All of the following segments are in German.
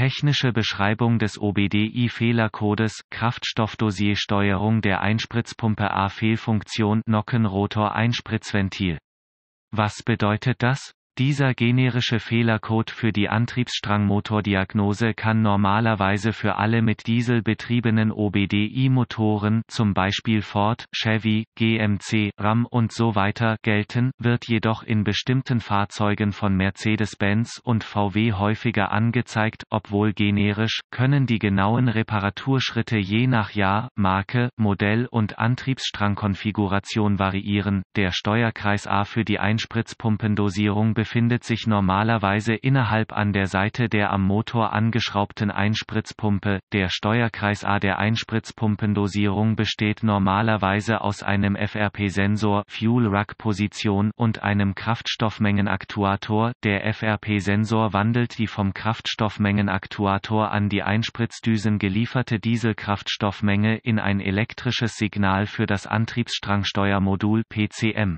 Technische Beschreibung des OBDI-Fehlercodes, Kraftstoffdosiersteuerung der Einspritzpumpe A-Fehlfunktion Nockenrotor-Einspritzventil. Was bedeutet das? Dieser generische Fehlercode für die Antriebsstrangmotordiagnose kann normalerweise für alle mit Diesel betriebenen OBDI-Motoren zum Beispiel Ford, Chevy, GMC, RAM und so weiter gelten, wird jedoch in bestimmten Fahrzeugen von Mercedes-Benz und VW häufiger angezeigt, obwohl generisch, können die genauen Reparaturschritte je nach Jahr, Marke, Modell und Antriebsstrangkonfiguration variieren. Der Steuerkreis A für die Einspritzpumpendosierung befindet befindet sich normalerweise innerhalb an der Seite der am Motor angeschraubten Einspritzpumpe. Der Steuerkreis A der Einspritzpumpendosierung besteht normalerweise aus einem FRP-Sensor Fuel Rack Position und einem Kraftstoffmengenaktuator. Der FRP-Sensor wandelt die vom Kraftstoffmengenaktuator an die Einspritzdüsen gelieferte Dieselkraftstoffmenge in ein elektrisches Signal für das Antriebsstrangsteuermodul PCM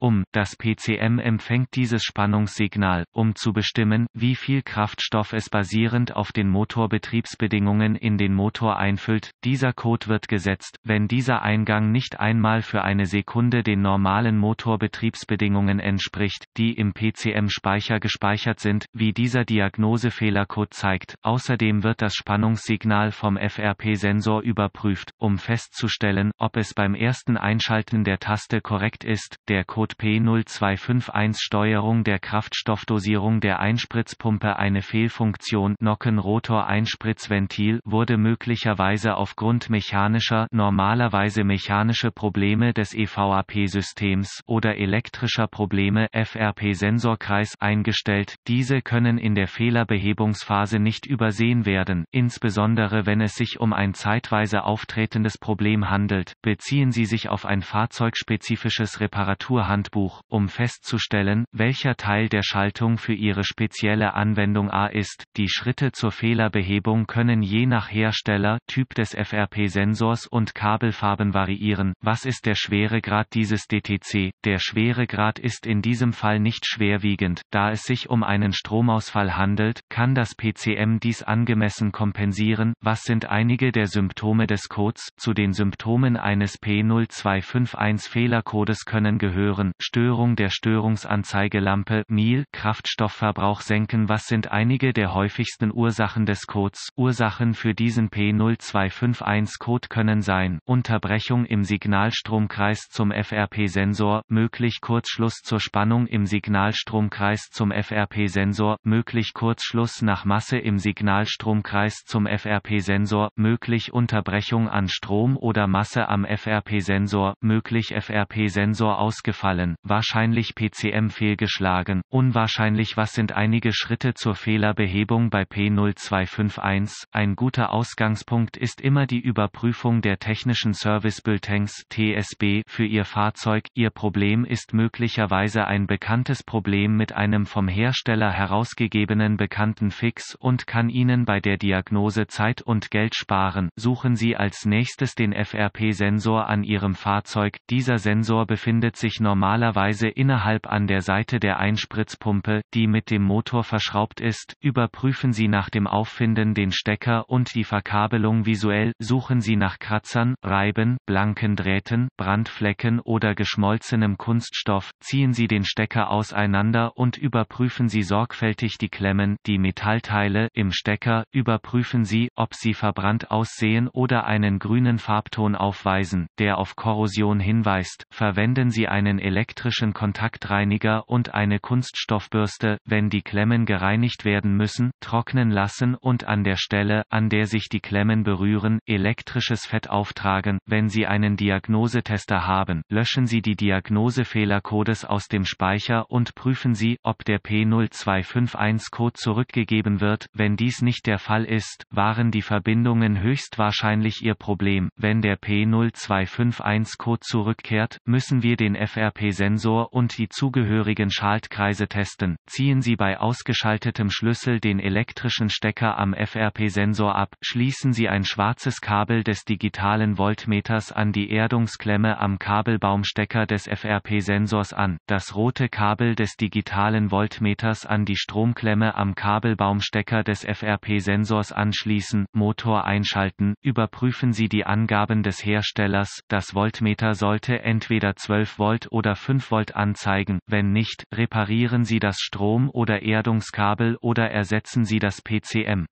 um. Das PCM empfängt dieses Spannungssignal, um zu bestimmen, wie viel Kraftstoff es basierend auf den Motorbetriebsbedingungen in den Motor einfüllt. Dieser Code wird gesetzt, wenn dieser Eingang nicht einmal für eine Sekunde den normalen Motorbetriebsbedingungen entspricht, die im PCM-Speicher gespeichert sind, wie dieser Diagnosefehlercode zeigt. Außerdem wird das Spannungssignal vom FRP-Sensor überprüft, um festzustellen, ob es beim ersten Einschalten der Taste korrekt ist. Der Code Code P0251 Steuerung der Kraftstoffdosierung der Einspritzpumpe eine Fehlfunktion Nockenrotor-Einspritzventil wurde möglicherweise aufgrund mechanischer normalerweise mechanische Probleme des EVAP-Systems oder elektrischer Probleme FRP-Sensorkreis eingestellt, diese können in der Fehlerbehebungsphase nicht übersehen werden, insbesondere wenn es sich um ein zeitweise auftretendes Problem handelt, beziehen sie sich auf ein fahrzeugspezifisches Reparaturhandel Handbuch, um festzustellen, welcher Teil der Schaltung für ihre spezielle Anwendung A ist. Die Schritte zur Fehlerbehebung können je nach Hersteller, Typ des FRP-Sensors und Kabelfarben variieren. Was ist der Schweregrad dieses DTC? Der Schweregrad ist in diesem Fall nicht schwerwiegend. Da es sich um einen Stromausfall handelt, kann das PCM dies angemessen kompensieren. Was sind einige der Symptome des Codes? Zu den Symptomen eines P0251 Fehlercodes können gehören Störung der Störungsanzeigelampe MIL, Kraftstoffverbrauch senken. Was sind einige der häufigsten Ursachen des Codes? Ursachen für diesen P0251-Code können sein, Unterbrechung im Signalstromkreis zum FRP-Sensor, möglich Kurzschluss zur Spannung im Signalstromkreis zum FRP-Sensor, möglich Kurzschluss nach Masse im Signalstromkreis zum FRP-Sensor, möglich Unterbrechung an Strom oder Masse am FRP-Sensor, möglich FRP-Sensor ausgefallen. Zahlen, wahrscheinlich PCM fehlgeschlagen, unwahrscheinlich was sind einige Schritte zur Fehlerbehebung bei P0251. Ein guter Ausgangspunkt ist immer die Überprüfung der technischen Service Bulletins TSB für Ihr Fahrzeug. Ihr Problem ist möglicherweise ein bekanntes Problem mit einem vom Hersteller herausgegebenen bekannten Fix und kann Ihnen bei der Diagnose Zeit und Geld sparen. Suchen Sie als nächstes den FRP-Sensor an Ihrem Fahrzeug. Dieser Sensor befindet sich normal normalerweise innerhalb an der Seite der Einspritzpumpe, die mit dem Motor verschraubt ist, überprüfen Sie nach dem Auffinden den Stecker und die Verkabelung visuell, suchen Sie nach Kratzern, Reiben, blanken Drähten, Brandflecken oder geschmolzenem Kunststoff, ziehen Sie den Stecker auseinander und überprüfen Sie sorgfältig die Klemmen, die Metallteile im Stecker, überprüfen Sie, ob sie verbrannt aussehen oder einen grünen Farbton aufweisen, der auf Korrosion hinweist, verwenden Sie einen elektrischen Kontaktreiniger und eine Kunststoffbürste, wenn die Klemmen gereinigt werden müssen, trocknen lassen und an der Stelle, an der sich die Klemmen berühren, elektrisches Fett auftragen. Wenn Sie einen Diagnosetester haben, löschen Sie die Diagnosefehlercodes aus dem Speicher und prüfen Sie, ob der P0251-Code zurückgegeben wird. Wenn dies nicht der Fall ist, waren die Verbindungen höchstwahrscheinlich Ihr Problem. Wenn der P0251-Code zurückkehrt, müssen wir den FRP LFP-Sensor und die zugehörigen Schaltkreise testen, ziehen Sie bei ausgeschaltetem Schlüssel den elektrischen Stecker am FRP-Sensor ab, schließen Sie ein schwarzes Kabel des digitalen Voltmeters an die Erdungsklemme am Kabelbaumstecker des FRP-Sensors an, das rote Kabel des digitalen Voltmeters an die Stromklemme am Kabelbaumstecker des FRP-Sensors anschließen, Motor einschalten, überprüfen Sie die Angaben des Herstellers, das Voltmeter sollte entweder 12 Volt oder oder 5 Volt anzeigen, wenn nicht, reparieren Sie das Strom- oder Erdungskabel oder ersetzen Sie das PCM.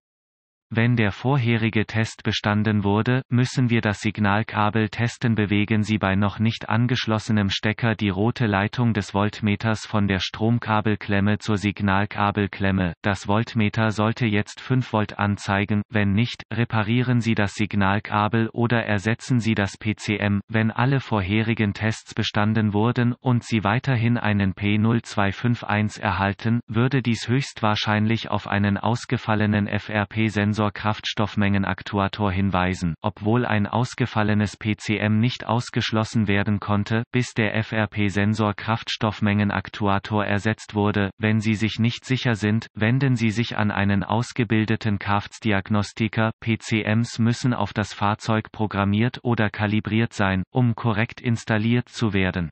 Wenn der vorherige Test bestanden wurde, müssen wir das Signalkabel testen. Bewegen Sie bei noch nicht angeschlossenem Stecker die rote Leitung des Voltmeters von der Stromkabelklemme zur Signalkabelklemme. Das Voltmeter sollte jetzt 5 Volt anzeigen. Wenn nicht, reparieren Sie das Signalkabel oder ersetzen Sie das PCM. Wenn alle vorherigen Tests bestanden wurden und Sie weiterhin einen P0251 erhalten, würde dies höchstwahrscheinlich auf einen ausgefallenen FRP-Sensor Sensor-Kraftstoffmengenaktuator hinweisen, obwohl ein ausgefallenes PCM nicht ausgeschlossen werden konnte, bis der FRP-Sensor-Kraftstoffmengenaktuator ersetzt wurde. Wenn Sie sich nicht sicher sind, wenden Sie sich an einen ausgebildeten Kraftsdiagnostiker. PCMs müssen auf das Fahrzeug programmiert oder kalibriert sein, um korrekt installiert zu werden.